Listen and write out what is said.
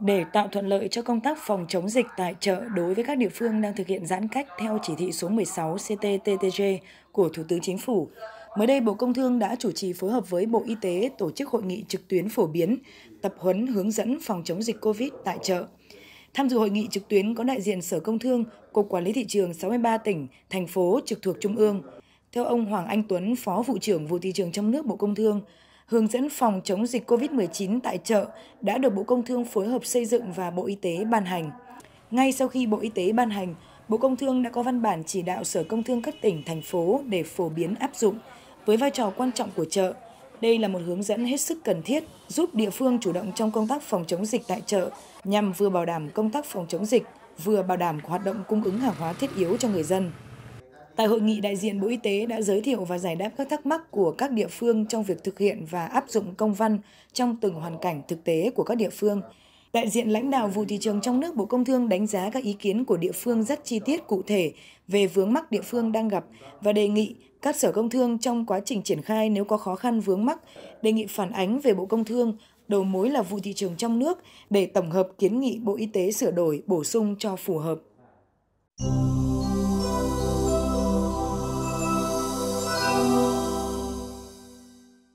Để tạo thuận lợi cho công tác phòng chống dịch tại chợ đối với các địa phương đang thực hiện giãn cách theo chỉ thị số 16 CTTTG của Thủ tướng Chính phủ, mới đây Bộ Công Thương đã chủ trì phối hợp với Bộ Y tế tổ chức hội nghị trực tuyến phổ biến, tập huấn hướng dẫn phòng chống dịch COVID tại chợ. Tham dự hội nghị trực tuyến có đại diện Sở Công Thương, Cục Quản lý Thị trường 63 tỉnh, thành phố trực thuộc Trung ương. Theo ông Hoàng Anh Tuấn, Phó Vụ trưởng Vụ Thị trường trong nước Bộ Công Thương, hướng dẫn phòng chống dịch COVID-19 tại chợ đã được Bộ Công Thương phối hợp xây dựng và Bộ Y tế ban hành. Ngay sau khi Bộ Y tế ban hành, Bộ Công Thương đã có văn bản chỉ đạo Sở Công Thương các tỉnh, thành phố để phổ biến áp dụng với vai trò quan trọng của chợ. Đây là một hướng dẫn hết sức cần thiết giúp địa phương chủ động trong công tác phòng chống dịch tại chợ nhằm vừa bảo đảm công tác phòng chống dịch, vừa bảo đảm hoạt động cung ứng hàng hóa thiết yếu cho người dân. Tại hội nghị, đại diện Bộ Y tế đã giới thiệu và giải đáp các thắc mắc của các địa phương trong việc thực hiện và áp dụng công văn trong từng hoàn cảnh thực tế của các địa phương. Đại diện lãnh đạo vụ thị trường trong nước Bộ Công Thương đánh giá các ý kiến của địa phương rất chi tiết cụ thể về vướng mắc địa phương đang gặp và đề nghị các sở công thương trong quá trình triển khai nếu có khó khăn vướng mắc, đề nghị phản ánh về Bộ Công Thương, đầu mối là vụ thị trường trong nước để tổng hợp kiến nghị Bộ Y tế sửa đổi, bổ sung cho phù hợp.